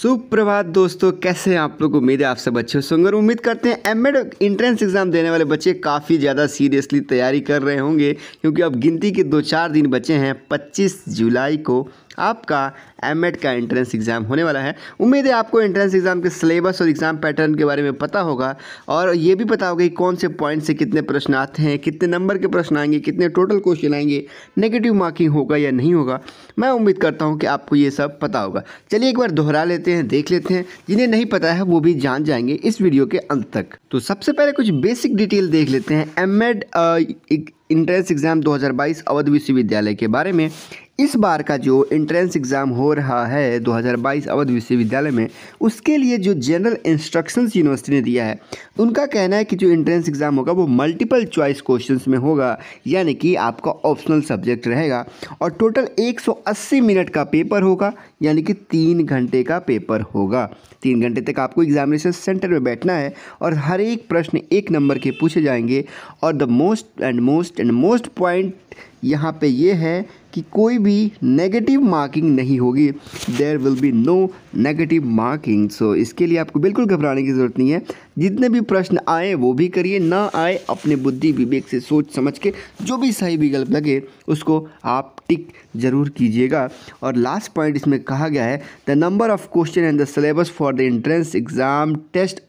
सुप्रभात दोस्तों कैसे हैं आप लोग उम्मीद है आप सब अच्छे होंगे और उम्मीद करते हैं एम एड इंट्रेंस एग्ज़ाम देने वाले बच्चे काफ़ी ज़्यादा सीरियसली तैयारी कर रहे होंगे क्योंकि अब गिनती के दो चार दिन बचे हैं 25 जुलाई को आपका एम का एंट्रेंस एग्ज़ाम होने वाला है उम्मीद है आपको एंट्रेंस एग्ज़ाम के सिलेबस और एग्ज़ाम पैटर्न के बारे में पता होगा और ये भी पता होगा कि कौन से पॉइंट से कितने प्रश्न आते हैं कितने नंबर के प्रश्न आएंगे कितने टोटल क्वेश्चन आएंगे नेगेटिव मार्किंग होगा या नहीं होगा मैं उम्मीद करता हूँ कि आपको ये सब पता होगा चलिए एक बार दोहरा लेते हैं देख लेते हैं जिन्हें नहीं पता है वो भी जान जाएंगे इस वीडियो के अंत तक तो सबसे पहले कुछ बेसिक डिटेल देख लेते हैं M Ed entrance exam 2022 Awadh विश्वविद्यालय के बारे में इस बार का जो एंट्रेंस एग्ज़ाम हो रहा है 2022 अवध विश्वविद्यालय में उसके लिए जो जनरल इंस्ट्रक्शंस यूनिवर्सिटी ने दिया है उनका कहना है कि जो एंट्रेंस एग्ज़ाम होगा वो मल्टीपल चॉइस क्वेश्चंस में होगा यानी कि आपका ऑप्शनल सब्जेक्ट रहेगा और टोटल 180 मिनट का पेपर होगा यानी कि तीन घंटे का पेपर होगा तीन घंटे तक आपको एग्जामिनेशन सेंटर में बैठना है और हर एक प्रश्न एक नंबर के पूछे जाएंगे और the most and most and most point यहाँ पे ये है कि कोई भी नेगेटिव मार्किंग नहीं होगी there will be no negative marking so इसके लिए आपको बिल्कुल घबराने की ज़रूरत नहीं है जितने भी प्रश्न आए वो भी करिए ना आए अपने बुद्धि विवेक से सोच समझ के जो भी सही विकल्प लगे उसको आप टिक जरूर कीजिएगा और लास्ट पॉइंट इसमें कहा गया है the number of question and the syllabus for the entrance exam test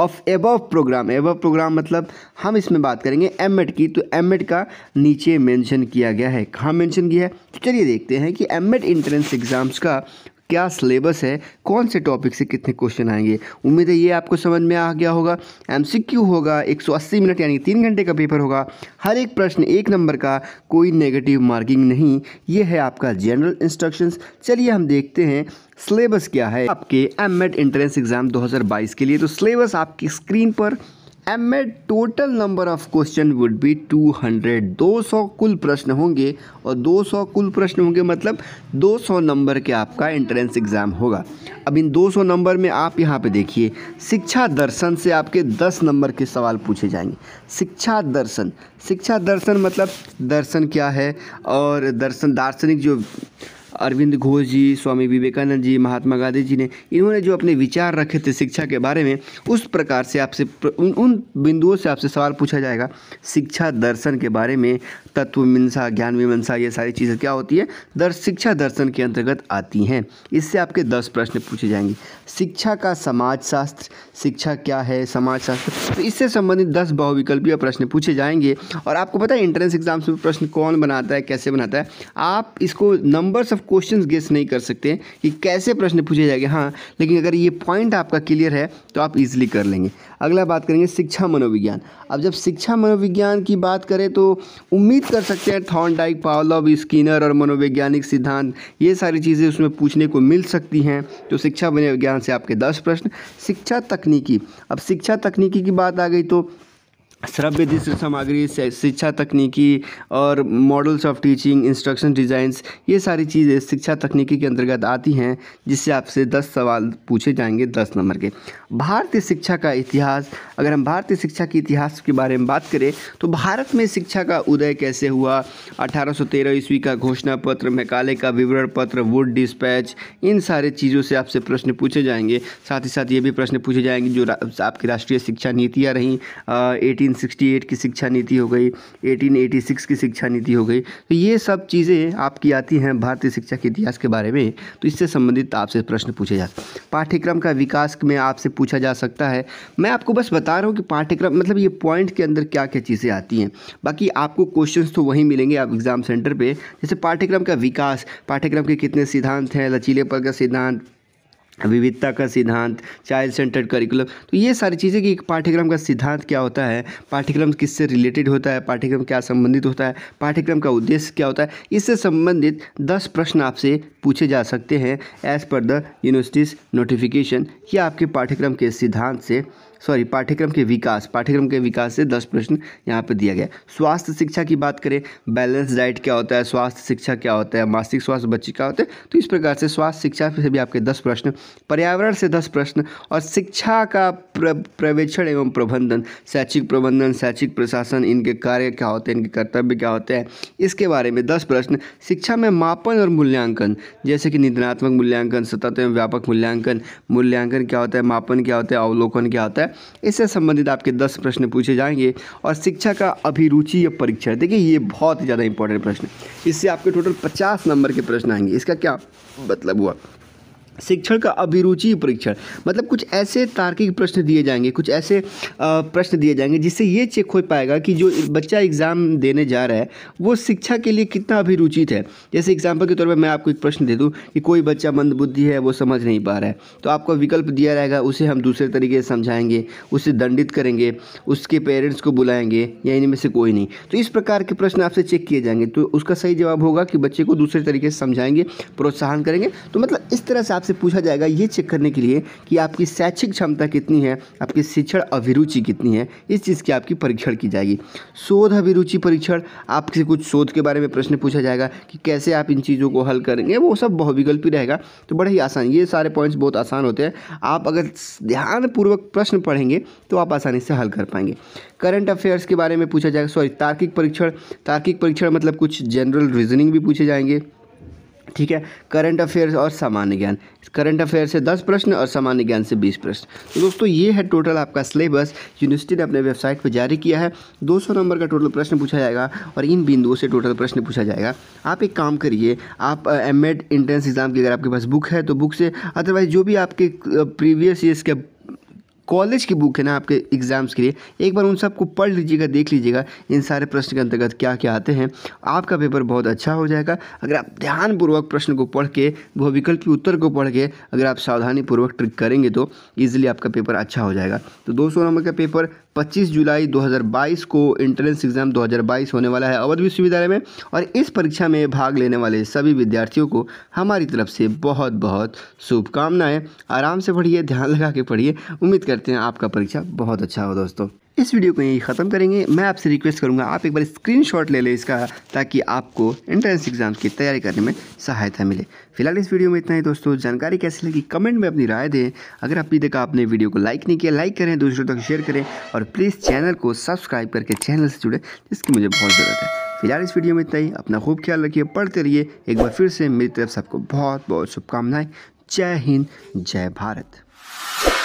of above program above program मतलब हम इसमें बात करेंगे एम की तो एम का नीचे मेंशन किया गया है कहाँ मेंशन किया है तो चलिए देखते हैं कि एम एंट्रेंस एग्ज़ाम्स का क्या सिलेबस है कौन से टॉपिक से कितने क्वेश्चन आएंगे उम्मीद है ये आपको समझ में आ गया होगा एमसीक्यू होगा 180 मिनट यानी तीन घंटे का पेपर होगा हर एक प्रश्न एक नंबर का कोई नेगेटिव मार्किंग नहीं ये है आपका जनरल इंस्ट्रक्शंस चलिए हम देखते हैं सिलेबस क्या है आपके एम एड एंट्रेंस एग्ज़ाम 2022 के लिए तो सिलेबस आपकी स्क्रीन पर एम में total number of question would be 200 200 कुल प्रश्न होंगे और 200 कुल प्रश्न होंगे मतलब 200 नंबर के आपका एंट्रेंस एग्ज़ाम होगा अब इन 200 नंबर में आप यहाँ पे देखिए शिक्षा दर्शन से आपके 10 नंबर के सवाल पूछे जाएंगे शिक्षा दर्शन शिक्षा दर्शन मतलब दर्शन क्या है और दर्शन दार्शनिक जो अरविंद घोष जी स्वामी विवेकानंद जी महात्मा गांधी जी ने इन्होंने जो अपने विचार रखे थे शिक्षा के बारे में उस प्रकार से आपसे उन उन बिंदुओं से आपसे सवाल पूछा जाएगा शिक्षा दर्शन के बारे में तत्व मीमांसा ज्ञान मीमांसा ये सारी चीज़ें क्या होती है दर शिक्षा दर्शन के अंतर्गत आती हैं इससे आपके दस प्रश्न पूछे जाएंगे शिक्षा का समाजशास्त्र शिक्षा क्या है समाजशास्त्र तो इससे संबंधित दस बहुविकल्पीय प्रश्न पूछे जाएंगे और आपको पता है इंट्रेंस एग्जाम्स में प्रश्न कौन बनाता है कैसे बनाता है आप इसको नंबर्स ऑफ सिर्फ क्वेश्चन गेस नहीं कर सकते कि कैसे प्रश्न पूछे जाएंगे हाँ लेकिन अगर ये पॉइंट आपका क्लियर है तो आप इजीली कर लेंगे अगला बात करेंगे शिक्षा मनोविज्ञान अब जब शिक्षा मनोविज्ञान की बात करें तो उम्मीद कर सकते हैं थॉन डाइक पावलॉब स्किनर और मनोवैज्ञानिक सिद्धांत ये सारी चीज़ें उसमें पूछने को मिल सकती हैं तो शिक्षा मनोविज्ञान से आपके दस प्रश्न शिक्षा तकनीकी अब शिक्षा तकनीकी की बात आ गई तो श्रव्य दृश्य सामग्री शिक्षा तकनीकी और models of teaching instruction designs ये सारी चीज़ें शिक्षा तकनीकी के अंतर्गत आती हैं जिससे आपसे दस सवाल पूछे जाएंगे दस नंबर के भारतीय शिक्षा का इतिहास अगर हम भारतीय शिक्षा के इतिहास के बारे में बात करें तो भारत में शिक्षा का उदय कैसे हुआ अठारह ईस्वी का घोषणा पत्र मेकाले का विवरण पत्र वुड डिस्पैच इन सारे चीज़ों से आपसे प्रश्न पूछे जाएंगे साथ ही साथ ये भी प्रश्न पूछे जाएंगे जो आपकी राष्ट्रीय शिक्षा नीतियाँ रहीं एटीन 1868 की शिक्षा नीति हो गई 1886 की शिक्षा नीति हो गई तो ये सब चीज़ें आपकी आती हैं भारतीय शिक्षा के इतिहास के बारे में तो इससे संबंधित आपसे प्रश्न पूछे जा पाठ्यक्रम का विकास में आपसे पूछा जा सकता है मैं आपको बस बता रहा हूँ कि पाठ्यक्रम मतलब ये पॉइंट के अंदर क्या क्या चीज़ें आती हैं बाकी आपको क्वेश्चन तो वहीं मिलेंगे आप एग्ज़ाम सेंटर पर जैसे पाठ्यक्रम का विकास पाठ्यक्रम के कितने सिद्धांत हैं लचीलेपन का सिद्धांत विविधता का सिद्धांत चाइल्ड सेंटर्ड करिकुलम तो ये सारी चीज़ें कि पाठ्यक्रम का सिद्धांत क्या होता है पाठ्यक्रम किससे रिलेटेड होता है पाठ्यक्रम क्या संबंधित होता है पाठ्यक्रम का उद्देश्य क्या होता है इससे संबंधित दस प्रश्न आपसे पूछे जा सकते हैं as per the universities notification या आपके पाठ्यक्रम के सिद्धांत से सॉरी पाठ्यक्रम के विकास पाठ्यक्रम के विकास से दस प्रश्न यहाँ पर दिया गया स्वास्थ्य शिक्षा की बात करें बैलेंस डाइट क्या होता है स्वास्थ्य शिक्षा क्या होता है मानसिक स्वास्थ्य बच्चे क्या होते हैं तो इस प्रकार से स्वास्थ्य शिक्षा से भी आपके दस प्रश्न पर्यावरण से दस प्रश्न और शिक्षा का पर्यवेक्षण प्रवेक्षण एवं प्रबंधन शैक्षिक प्रबंधन शैक्षिक प्रशासन इनके कार्य क्या होते हैं इनके कर्तव्य क्या होते हैं इसके बारे में दस प्रश्न शिक्षा में मापन और मूल्यांकन जैसे कि निधनात्मक मूल्यांकन सतत एवं व्यापक मूल्यांकन मूल्यांकन क्या होता है मापन क्या होता है अवलोकन क्या होता है इससे संबंधित आपके दस प्रश्न पूछे जाएंगे और शिक्षा का अभिरुचि या परीक्षा देखिए ये बहुत ज़्यादा इंपॉर्टेंट प्रश्न इससे आपके टोटल पचास नंबर के प्रश्न आएंगे इसका क्या मतलब हुआ शिक्षण का अभिरुचि परीक्षण मतलब कुछ ऐसे तार्किक प्रश्न दिए जाएंगे कुछ ऐसे प्रश्न दिए जाएंगे जिससे ये चेक हो पाएगा कि जो बच्चा एग्ज़ाम देने जा रहा है वो शिक्षा के लिए कितना अभिरुचित है जैसे एग्जाम्पल के तौर पर मैं आपको एक प्रश्न दे दूँ कि कोई बच्चा मंदबुद्धि है वो समझ नहीं पा रहा है तो आपको विकल्प दिया रहेगा उसे हम दूसरे तरीके से समझाएंगे उसे दंडित करेंगे उसके पेरेंट्स को बुलाएंगे या इनमें से कोई नहीं तो इस प्रकार के प्रश्न आपसे चेक किए जाएंगे तो उसका सही जवाब होगा कि बच्चे को दूसरे तरीके से समझाएंगे प्रोत्साहन करेंगे तो मतलब इस तरह से आपसे आपसे पूछा जाएगा ये चेक करने के लिए कि आपकी शैक्षिक क्षमता कितनी है आपकी शिक्षण अभिरुचि कितनी है इस चीज़ की आपकी परीक्षण की जाएगी शोध अभिरुचि परीक्षण आपसे कुछ शोध के बारे में प्रश्न पूछा जाएगा कि कैसे आप इन चीज़ों को हल करेंगे वो सब बहुविकल्पी रहेगा तो बड़े ही आसान ये सारे पॉइंट्स बहुत आसान होते हैं आप अगर ध्यानपूर्वक प्रश्न पढ़ेंगे तो आप आसानी से हल कर पाएंगे करंट अफेयर्स के बारे में पूछा जाएगा सॉरी तार्किक परीक्षण तार्किक परीक्षण मतलब कुछ जनरल रीजनिंग भी पूछे जाएंगे ठीक है करंट अफेयर्स और सामान्य ज्ञान करंट अफेयर से 10 प्रश्न और सामान्य ज्ञान से 20 प्रश्न तो दोस्तों ये है टोटल आपका सिलेबस यूनिवर्सिटी ने अपने वेबसाइट पर जारी किया है 200 नंबर का टोटल प्रश्न पूछा जाएगा और इन बिंदुओं से टोटल प्रश्न पूछा जाएगा आप एक काम करिए आप एम एड एंट्रेंस एग्ज़ाम की अगर आपके पास बुक है तो बुक से अदरवाइज जो भी आपके प्रीवियस ईयर्स के कॉलेज की बुक है ना आपके एग्ज़ाम्स के लिए एक बार उन सबको पढ़ लीजिएगा देख लीजिएगा इन सारे प्रश्न के अंतर्गत क्या क्या आते हैं आपका पेपर बहुत अच्छा हो जाएगा अगर आप ध्यानपूर्वक प्रश्न को पढ़ के वह के उत्तर को पढ़ के अगर आप सावधानीपूर्वक ट्रिक करेंगे तो ईजिली आपका पेपर अच्छा हो जाएगा तो दो नंबर का पेपर पच्चीस जुलाई दो को एंट्रेंस एग्ज़ाम दो होने वाला है अवध विश्वविद्यालय में और इस परीक्षा में भाग लेने वाले सभी विद्यार्थियों को हमारी तरफ से बहुत बहुत शुभकामनाएं आराम से पढ़िए ध्यान लगा के पढ़िए उम्मीद कर करते हैं आपका परीक्षा बहुत अच्छा हो दोस्तों इस वीडियो को यही ख़त्म करेंगे मैं आपसे रिक्वेस्ट करूंगा आप एक बार स्क्रीनशॉट ले लें इसका ताकि आपको एंट्रेंस एग्ज़ाम की तैयारी करने में सहायता मिले फिलहाल इस वीडियो में इतना ही दोस्तों जानकारी कैसी लगी कमेंट में अपनी राय दें अगर अभी तक आपने वीडियो को लाइक नहीं किया लाइक करें दूसरों तक शेयर करें और प्लीज़ चैनल को सब्सक्राइब करके चैनल से जुड़े जिसकी मुझे बहुत ज़रूरत है फिलहाल इस वीडियो में इतना ही अपना खूब ख्याल रखिए पढ़ते रहिए एक बार फिर से मेरी तरफ सबको बहुत बहुत शुभकामनाएं जय हिंद जय भारत